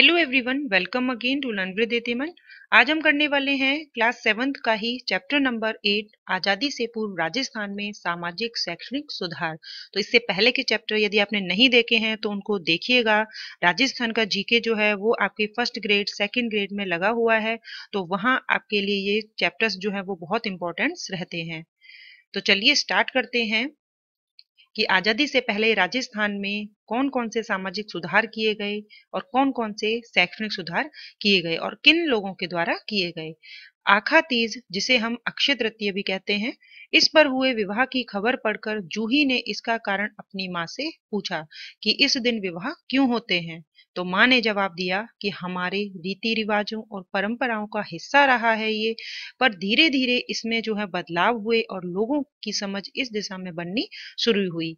Hello everyone welcome again to learn with आज हम करने वाले हैं क्लास सेवंथ का ही चैप्टर नंबर एट आज़ादी से पूर्व राजस्थान में सामाजिक शैक्षणिक सुधार तो इससे पहले के चैप्टर यदि आपने नहीं देखे हैं तो उनको देखिएगा राजस्थान का जीके जो है वो आपके फर्स्ट ग्रेड सेकंड ग्रेड में लगा हुआ है तो वहाँ आपके लिए ये चैप्टर्स जो है वो बहुत इंपॉर्टेंट्स रहते हैं तो चलिए स्टार्ट करते हैं कि आज़ादी से पहले राजस्थान में कौन कौन से सामाजिक सुधार किए गए और कौन कौन से शैक्षणिक सुधार किए गए और किन लोगों के द्वारा किए गए आखा तीज जिसे हम अक्षय तृतीय भी कहते हैं इस पर हुए विवाह की खबर पढ़कर जूही ने इसका कारण अपनी माँ से पूछा कि इस दिन विवाह क्यों होते हैं तो माँ ने जवाब दिया कि हमारे रीति रिवाजों और परंपराओं का हिस्सा रहा है ये पर धीरे धीरे इसमें जो है बदलाव हुए और लोगों की समझ इस दिशा में बननी शुरू हुई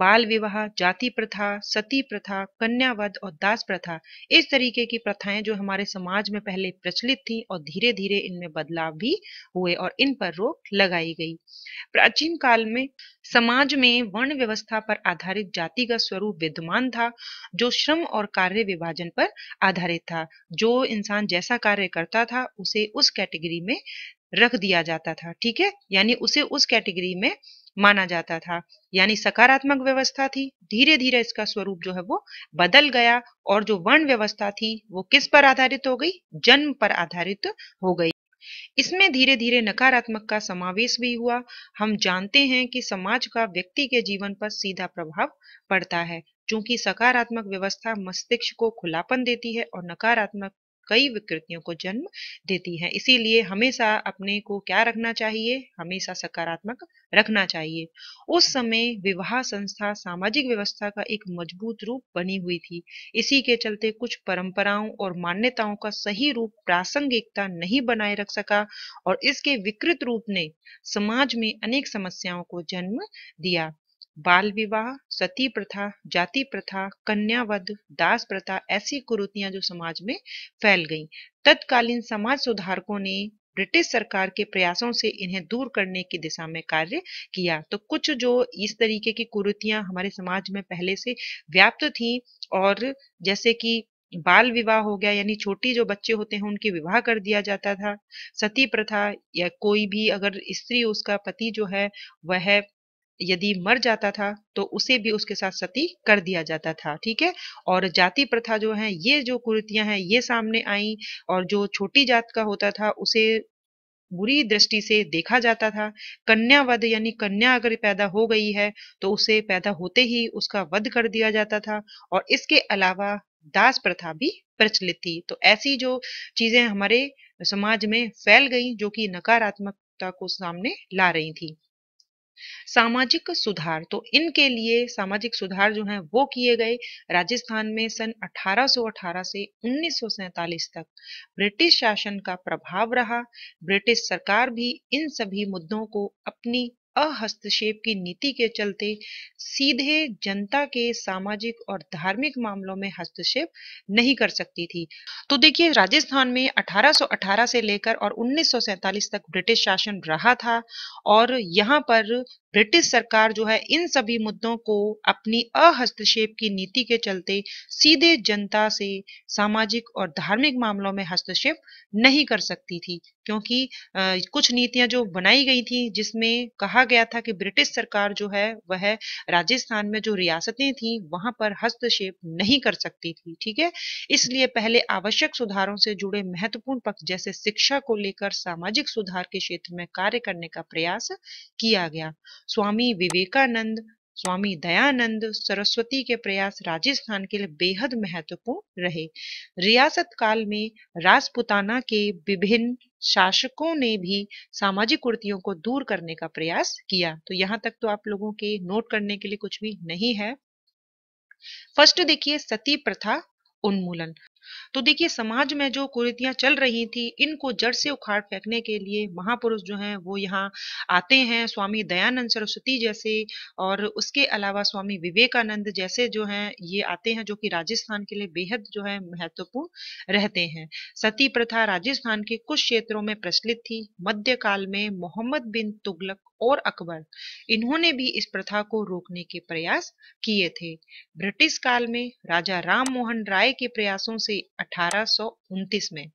बाल विवाह जाति प्रथा सती प्रथा कन्यावध और दास प्रथा इस तरीके की प्रथाएं जो हमारे समाज में पहले प्रचलित थी और धीरे धीरे इनमें बदलाव भी हुए और इन पर रोक लगाई गई प्राचीन काल में समाज में वर्ण व्यवस्था पर आधारित जाति का स्वरूप विद्यमान था जो श्रम और कार्य विभाजन पर आधारित था जो इंसान जैसा कार्य करता था उसे उस कैटेगरी में रख दिया जाता था ठीक है यानी उसे उस कैटेगरी में माना जाता था यानी सकारात्मक व्यवस्था थी धीरे धीरे इसका स्वरूप जो है वो बदल गया और जो वर्ण व्यवस्था थी वो किस पर आधारित हो गई जन्म पर आधारित हो गई इसमें धीरे धीरे नकारात्मक का समावेश भी हुआ हम जानते हैं कि समाज का व्यक्ति के जीवन पर सीधा प्रभाव पड़ता है क्योंकि सकारात्मक व्यवस्था मस्तिष्क को खुलापन देती है और नकारात्मक कई विकृतियों को जन्म देती है इसीलिए हमेशा अपने को क्या रखना चाहिए हमेशा सकारात्मक रखना चाहिए उस समय विवाह संस्था सामाजिक व्यवस्था का एक मजबूत रूप बनी हुई थी इसी के चलते कुछ परंपराओं और मान्यताओं का सही रूप प्रासंगिकता नहीं बनाए रख सका और इसके विकृत रूप ने समाज में अनेक समस्याओं को जन्म दिया बाल विवाह सती प्रथा जाति प्रथा कन्यावध दास प्रथा ऐसी कुरुतियां जो समाज में फैल गईं। तत्कालीन समाज सुधारकों ने ब्रिटिश सरकार के प्रयासों से इन्हें दूर करने की दिशा में कार्य किया तो कुछ जो इस तरीके की कुरुतियां हमारे समाज में पहले से व्याप्त थी और जैसे कि बाल विवाह हो गया यानी छोटी जो बच्चे होते हैं उनकी विवाह कर दिया जाता था सती प्रथा या कोई भी अगर स्त्री उसका पति जो है वह यदि मर जाता था तो उसे भी उसके साथ सती कर दिया जाता था ठीक है और जाति प्रथा जो है ये जो कुरीतियां हैं ये सामने आई और जो छोटी जात का होता था उसे बुरी दृष्टि से देखा जाता था कन्या वध यानी कन्या अगर पैदा हो गई है तो उसे पैदा होते ही उसका वध कर दिया जाता था और इसके अलावा दास प्रथा भी प्रचलित थी तो ऐसी जो चीजें हमारे समाज में फैल गई जो कि नकारात्मकता को सामने ला रही थी सामाजिक सुधार तो इनके लिए सामाजिक सुधार जो है वो किए गए राजस्थान में सन 1818 से उन्नीस तक ब्रिटिश शासन का प्रभाव रहा ब्रिटिश सरकार भी इन सभी मुद्दों को अपनी अहस्तक्षेप की नीति के चलते सीधे जनता के सामाजिक और धार्मिक मामलों में हस्तक्षेप नहीं कर सकती थी तो देखिए राजस्थान में 1818 से लेकर और 1947 तक ब्रिटिश शासन रहा था और यहाँ पर ब्रिटिश सरकार जो है इन सभी मुद्दों को अपनी अहस्तक्षेप की नीति के चलते सीधे जनता से सामाजिक और धार्मिक मामलों में हस्तक्षेप नहीं कर सकती थी क्योंकि कुछ नीतियां जो बनाई गई थी जिसमें कहा गया था कि ब्रिटिश सरकार जो है वह राजस्थान में जो रियासतें थी वहां पर हस्तक्षेप नहीं कर सकती थी ठीक है इसलिए पहले आवश्यक सुधारों से जुड़े महत्वपूर्ण पक्ष जैसे शिक्षा को लेकर सामाजिक सुधार के क्षेत्र में कार्य करने का प्रयास किया गया स्वामी विवेकानंद स्वामी दयानंद सरस्वती के प्रयास राजस्थान के लिए बेहद महत्वपूर्ण रहे रियासत काल में राजपुताना के विभिन्न शासकों ने भी सामाजिक कुर्तियों को दूर करने का प्रयास किया तो यहाँ तक तो आप लोगों के नोट करने के लिए कुछ भी नहीं है फर्स्ट देखिए सती प्रथा उन्मूलन तो देखिए समाज में जो कुरीतियां चल रही थी इनको जड़ से उखाड़ फेंकने के लिए महापुरुष जो हैं वो यहाँ आते हैं स्वामी दयानंद सरस्वती जैसे और उसके अलावा स्वामी विवेकानंद जैसे जो हैं ये आते हैं जो कि राजस्थान के लिए बेहद जो है महत्वपूर्ण रहते हैं सती प्रथा राजस्थान के कुछ क्षेत्रों में प्रचलित थी मध्यकाल में मोहम्मद बिन तुगलक और अकबर इन्होंने भी इस प्रथा को रोकने के प्रयास किए थे ब्रिटिश काल में राजा राम मोहन राय के प्रयासों से अठारह में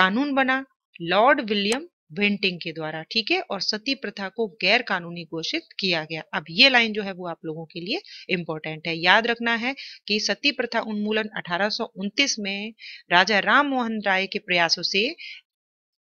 कानून बना लॉर्ड विलियम वेंटिंग के द्वारा ठीक है और सती प्रथा को गैर कानूनी घोषित किया गया अब ये लाइन जो है वो आप लोगों के लिए इंपॉर्टेंट है याद रखना है कि सती प्रथा उन्मूलन अठारह में राजा राम मोहन राय के प्रयासों से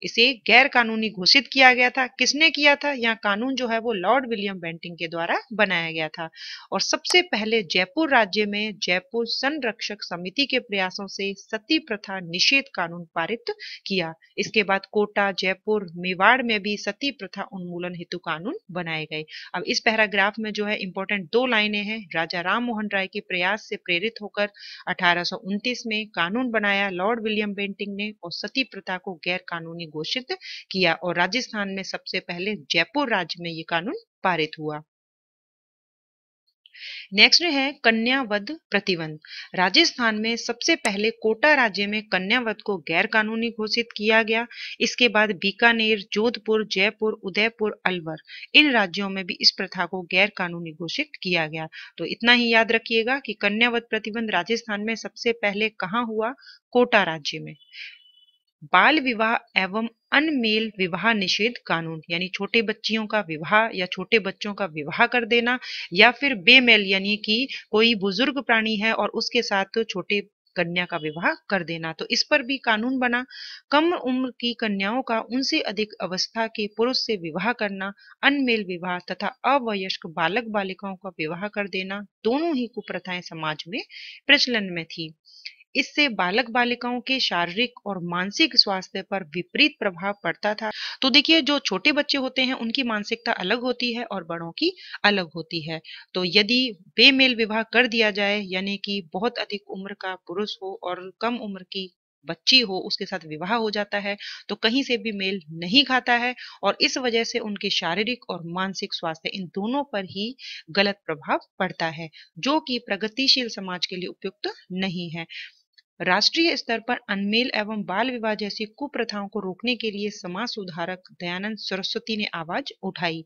इसे गैर कानूनी घोषित किया गया था किसने किया था यहाँ कानून जो है वो लॉर्ड विलियम बेंटिंग के द्वारा बनाया गया था और सबसे पहले जयपुर राज्य में जयपुर संरक्षक समिति के प्रयासों से सती प्रथा निषेध कानून पारित किया इसके बाद कोटा जयपुर मेवाड़ में भी सती प्रथा उन्मूलन हेतु कानून बनाए गए अब इस पैराग्राफ में जो है इंपॉर्टेंट दो लाइने हैं राजा राम मोहन राय के प्रयास से प्रेरित होकर अठारह में कानून बनाया लॉर्ड विलियम बेंटिंग ने और सती प्रथा को गैर कानूनी ने घोषित किया और राजस्थान में सबसे पहले जयपुर राज्य में ये कानून पारित हुआ नेक्स्ट है कन्यावध प्रतिबंध राजस्थान में सबसे पहले कोटा राज्य में कन्यावध को गैर कानूनी घोषित किया गया इसके बाद बीकानेर जोधपुर जयपुर उदयपुर अलवर इन राज्यों में भी इस प्रथा को गैर कानूनी घोषित किया गया तो इतना ही याद रखिएगा कि कन्यावध प्रतिबंध राजस्थान में सबसे पहले कहाँ हुआ कोटा राज्य में बाल विवाह एवं अनमेल विवाह निषेध कानून यानी छोटे बच्चियों का विवाह या छोटे बच्चों का विवाह कर देना या फिर बेमेल यानी कि कोई बुजुर्ग प्राणी है और उसके साथ छोटे कन्या का विवाह कर देना तो इस पर भी कानून बना कम उम्र की कन्याओं का उनसे अधिक अवस्था के पुरुष से विवाह करना अनमेल विवाह तथा अवयस्क बालक बालिकाओं का विवाह कर देना दोनों ही कुप्रथाएं समाज में प्रचलन में थी इससे बालक बालिकाओं के शारीरिक और मानसिक स्वास्थ्य पर विपरीत प्रभाव पड़ता था तो देखिए जो छोटे बच्चे होते हैं उनकी मानसिकता अलग होती है और बड़ों की अलग होती है तो यदि बेमेल विवाह कर दिया जाए यानी कि बहुत अधिक उम्र का पुरुष हो और कम उम्र की बच्ची हो उसके साथ विवाह हो जाता है तो कहीं से भी मेल नहीं खाता है और इस वजह से उनके शारीरिक और मानसिक स्वास्थ्य इन दोनों पर ही गलत प्रभाव पड़ता है जो कि प्रगतिशील समाज के लिए उपयुक्त नहीं है राष्ट्रीय स्तर पर अनमेल एवं बाल विवाह जैसी कुप्रथाओं को रोकने के लिए समाज सुधारक दयानंद सरस्वती ने आवाज उठाई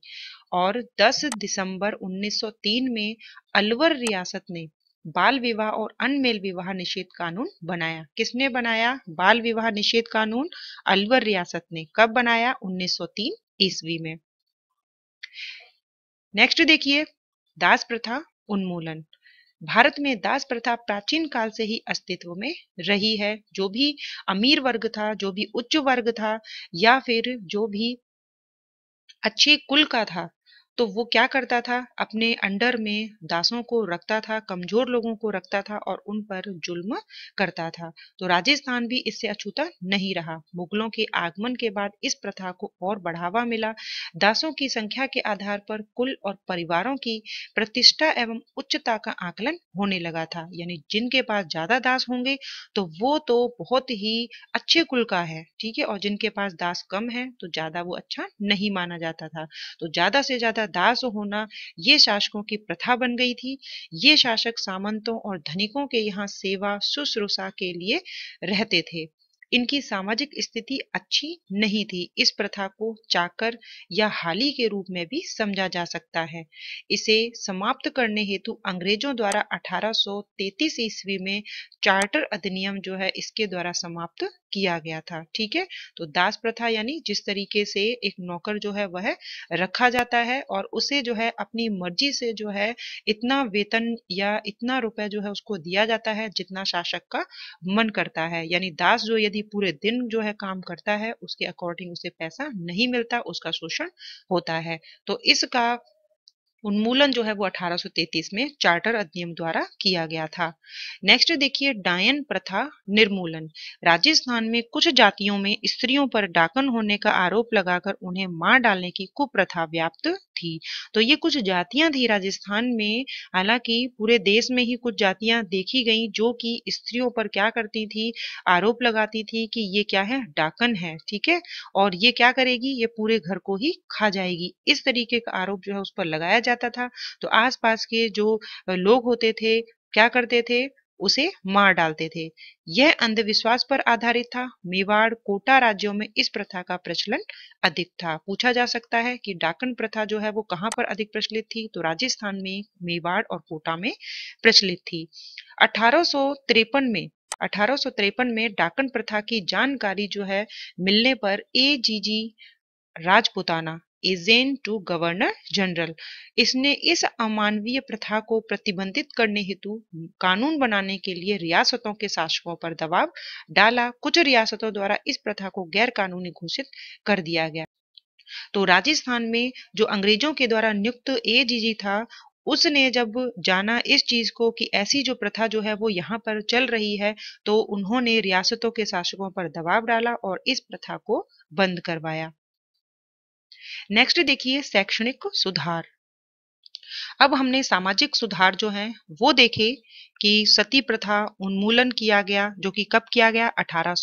और 10 दिसंबर 1903 में अलवर रियासत ने बाल विवाह और अनमेल विवाह निषेध कानून बनाया किसने बनाया बाल विवाह निषेध कानून अलवर रियासत ने कब बनाया 1903 ईस्वी में नेक्स्ट देखिए दास प्रथा उन्मूलन भारत में दास प्रथा प्राचीन काल से ही अस्तित्व में रही है जो भी अमीर वर्ग था जो भी उच्च वर्ग था या फिर जो भी अच्छे कुल का था तो वो क्या करता था अपने अंडर में दासों को रखता था कमजोर लोगों को रखता था और उन पर जुल्म करता था तो राजस्थान भी इससे अछूता नहीं रहा मुगलों के आगमन के बाद इस प्रथा को और बढ़ावा मिला दासों की संख्या के आधार पर कुल और परिवारों की प्रतिष्ठा एवं उच्चता का आकलन होने लगा था यानी जिनके पास ज्यादा दास होंगे तो वो तो बहुत ही अच्छे कुल का है ठीक है और जिनके पास दास कम है तो ज्यादा वो अच्छा नहीं माना जाता था तो ज्यादा से ज्यादा ज्यादा दास होना ये शासकों की प्रथा बन गई थी ये शासक सामंतों और धनिकों के यहाँ सेवा शुश्रूषा के लिए रहते थे इनकी सामाजिक स्थिति अच्छी नहीं थी इस प्रथा को चाकर या हाली के रूप में भी समझा जा सकता है इसे समाप्त करने हेतु अंग्रेजों द्वारा 1833 ईस्वी में चार्टर अधिनियम जो है इसके द्वारा समाप्त किया गया था ठीक है तो दास प्रथा यानी जिस तरीके से एक नौकर जो है वह रखा जाता है और उसे जो है अपनी मर्जी से जो है इतना वेतन या इतना रुपए जो है उसको दिया जाता है जितना शासक का मन करता है यानी दास जो यदि पूरे दिन जो है काम करता है उसके अकॉर्डिंग उसे पैसा नहीं मिलता उसका शोषण होता है तो इसका उन्मूलन जो है वो 1833 में चार्टर अधिनियम द्वारा किया गया था नेक्स्ट देखिए डायन प्रथा निर्मूलन राजस्थान में कुछ जातियों में स्त्रियों पर डाकन होने का आरोप लगाकर उन्हें मार डालने की कुप्रथा व्याप्त थी तो ये कुछ जातियां थी राजस्थान में हालांकि पूरे देश में ही कुछ जातियां देखी गई जो कि स्त्रियों पर क्या करती थी आरोप लगाती थी कि ये क्या है डाकन है ठीक है और ये क्या करेगी ये पूरे घर को ही खा जाएगी इस तरीके का आरोप जो है उस पर लगाया जाता था तो आसपास के जो लोग होते थे क्या करते थे उसे मार डालते थे यह अंधविश्वास पर आधारित था मेवाड़ कोटा राज्यों में इस प्रथा का प्रचलन अधिक था पूछा जा सकता है कि डाकन प्रथा जो है वो कहाँ पर अधिक प्रचलित थी तो राजस्थान में मेवाड़ और कोटा में प्रचलित थी अठारह में अठारह में डाकन प्रथा की जानकारी जो है मिलने पर A G G Rajputana agent to governor general इसने इस अमानवीय प्रथा को प्रतिबंधित करने हेतु कानून बनाने के लिए रियासतों के शासकों पर दबाव डाला कुछ रियासतों द्वारा इस प्रथा को गैर कानूनी घोषित कर दिया गया तो राजस्थान में जो अंग्रेजों के द्वारा नियुक्त एजीजी था उसने जब जाना इस चीज को कि ऐसी जो प्रथा जो है वो यहाँ पर चल रही है तो उन्होंने रियासतों के शासकों पर दबाव डाला और इस प्रथा को बंद करवाया नेक्स्ट देखिए शैक्षणिक सुधार अब हमने सामाजिक सुधार जो है वो देखे कि सती प्रथा उन्मूलन किया गया जो कि कब किया गया अठारह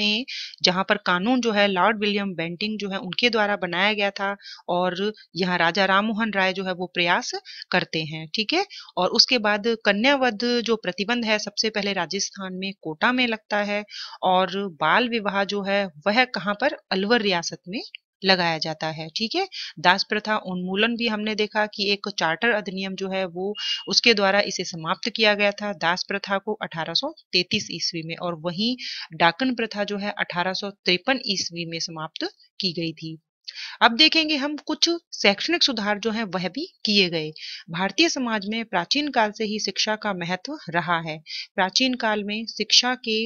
में जहां पर कानून जो है लॉर्ड विलियम बेंटिंग जो है उनके द्वारा बनाया गया था और यहाँ राजा राम मोहन राय जो है वो प्रयास करते हैं ठीक है और उसके बाद कन्यावध जो प्रतिबंध है सबसे पहले राजस्थान में कोटा में लगता है और बाल विवाह जो है वह कहाँ पर अलवर रियासत में लगाया जाता है ठीक है दास प्रथा उन्मूलन भी हमने देखा कि एक चार्टर अधिनियम जो है वो उसके द्वारा इसे समाप्त किया गया था दास प्रथा को 1833 ईस्वी में और वहीं डाकन प्रथा जो है अठारह ईस्वी में समाप्त की गई थी अब देखेंगे हम कुछ शैक्षणिक सुधार जो है वह भी किए गए भारतीय समाज में प्राचीन काल से ही शिक्षा का महत्व रहा है प्राचीन काल में शिक्षा के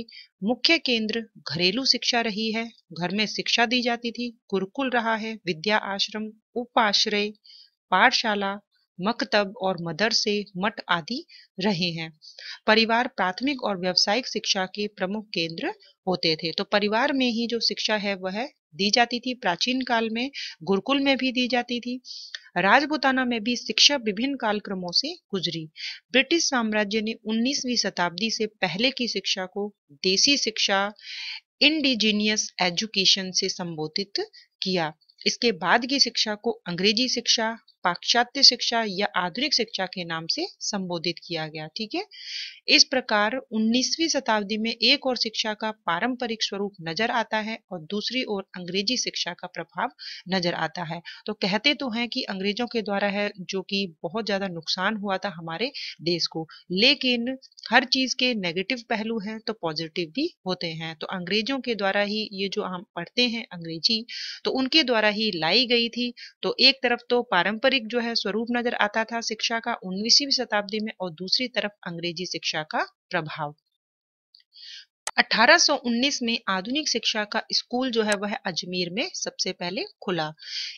मुख्य केंद्र घरेलू शिक्षा रही है घर में शिक्षा दी जाती थी गुरुकुल रहा है विद्या आश्रम उपाश्रय पाठशाला मकतब और मदरसे मठ आदि रहे हैं परिवार प्राथमिक और व्यवसायिक शिक्षा के प्रमुख केंद्र होते थे तो परिवार में ही जो शिक्षा है वह दी जाती थी प्राचीन काल में गुरुकुल में भी दी जाती थी राजपुताना में भी शिक्षा विभिन्न कालक्रमों से गुजरी ब्रिटिश साम्राज्य ने 19वीं शताब्दी से पहले की शिक्षा को देसी शिक्षा इंडिजीनियस एजुकेशन से संबोधित किया इसके बाद की शिक्षा को अंग्रेजी शिक्षा पाश्चात्य शिक्षा या आधुनिक शिक्षा के नाम से संबोधित किया गया ठीक है इस प्रकार 19वीं शताब्दी में एक और शिक्षा का पारंपरिक स्वरूप नजर आता है और दूसरी ओर अंग्रेजी शिक्षा का प्रभाव नजर आता है तो कहते तो हैं कि अंग्रेजों के द्वारा है जो कि बहुत ज्यादा नुकसान हुआ था हमारे देश को लेकिन हर चीज के नेगेटिव पहलू हैं तो पॉजिटिव भी होते हैं तो अंग्रेजों के द्वारा ही ये जो हम पढ़ते हैं अंग्रेजी तो उनके द्वारा ही लाई गई थी तो एक तरफ तो पारंपरिक पारंपरिक जो है स्वरूप नजर आता था शिक्षा का उन्नीसवीं शताब्दी में और दूसरी तरफ अंग्रेजी शिक्षा का प्रभाव 1819 में आधुनिक शिक्षा का स्कूल जो है वह अजमेर में सबसे पहले खुला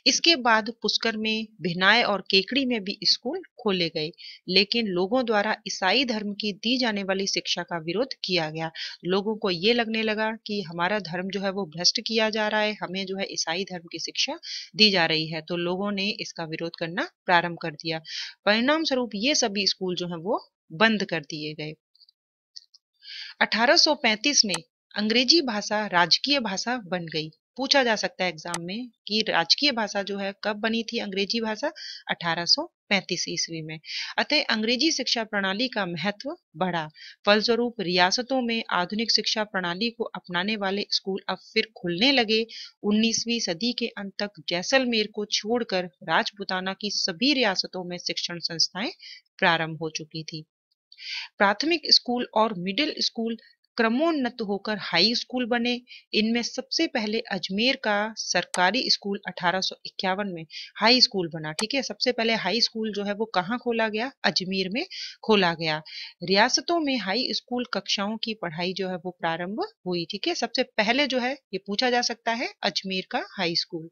इसके बाद पुष्कर में भिनाय और केकड़ी में भी स्कूल खोले गए लेकिन लोगों द्वारा ईसाई धर्म की दी जाने वाली शिक्षा का विरोध किया गया लोगों को ये लगने लगा कि हमारा धर्म जो है वो भ्रष्ट किया जा रहा है हमें जो है ईसाई धर्म की शिक्षा दी जा रही है तो लोगों ने इसका विरोध करना प्रारंभ कर दिया परिणाम स्वरूप ये सभी स्कूल जो है वो बंद कर दिए गए 1835 में अंग्रेजी भाषा राजकीय भाषा बन गई पूछा जा सकता है एग्जाम में कि राजकीय भाषा जो है कब बनी थी अंग्रेजी भाषा 1835 ईस्वी में अतः अंग्रेजी शिक्षा प्रणाली का महत्व बढ़ा फलस्वरूप रियासतों में आधुनिक शिक्षा प्रणाली को अपनाने वाले स्कूल अब फिर खुलने लगे 19वीं सदी के अंत तक जैसलमेर को छोड़कर राजपुताना की सभी रियासतों में शिक्षण संस्थाएं प्रारंभ हो चुकी थी प्राथमिक स्कूल और मिडिल स्कूल क्रमोन्नत होकर हाई स्कूल बने इनमें सबसे पहले अजमेर का सरकारी स्कूल 1851 में हाई स्कूल बना ठीक है सबसे पहले हाई स्कूल जो है वो कहाँ खोला गया अजमेर में खोला गया रियासतों में हाई स्कूल कक्षाओं की पढ़ाई जो है वो प्रारंभ हुई ठीक है सबसे पहले जो है ये पूछा जा सकता है अजमेर का हाई स्कूल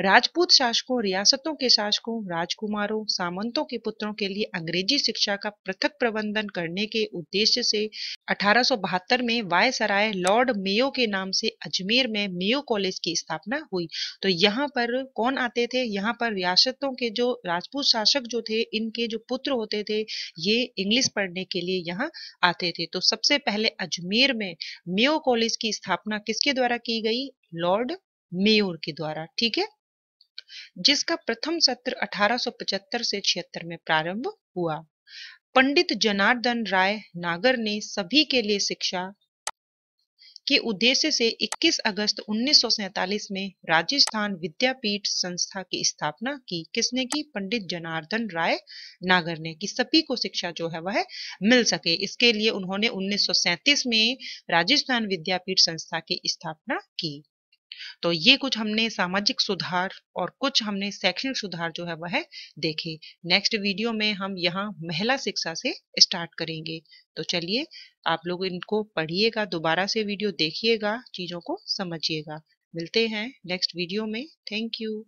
राजपूत शासकों रियासतों के शासकों राजकुमारों सामंतों के पुत्रों के लिए अंग्रेजी शिक्षा का पृथक प्रबंधन करने के उद्देश्य से 1872 में वायसराय लॉर्ड मेयो के नाम से अजमेर में मेयो कॉलेज की स्थापना हुई तो यहाँ पर कौन आते थे यहाँ पर रियासतों के जो राजपूत शासक जो थे इनके जो पुत्र होते थे ये इंग्लिश पढ़ने के लिए यहाँ आते थे तो सबसे पहले अजमेर में मेयो कॉलेज की स्थापना किसके द्वारा की गई लॉर्ड मेयोर के द्वारा ठीक है जिसका प्रथम सत्र 1875 से छिहत्तर में प्रारंभ हुआ पंडित जनार्दन राय नागर ने सभी के लिए शिक्षा के उद्देश्य से 21 अगस्त उन्नीस में राजस्थान विद्यापीठ संस्था की स्थापना की किसने की पंडित जनार्दन राय नागर ने कि सभी को शिक्षा जो है वह मिल सके इसके लिए उन्होंने 1937 में राजस्थान विद्यापीठ संस्था की स्थापना की तो ये कुछ हमने सामाजिक सुधार और कुछ हमने शैक्षणिक सुधार जो है वह देखे नेक्स्ट वीडियो में हम यहाँ महिला शिक्षा से स्टार्ट करेंगे तो चलिए आप लोग इनको पढ़िएगा दोबारा से वीडियो देखिएगा चीज़ों को समझिएगा मिलते हैं नेक्स्ट वीडियो में थैंक यू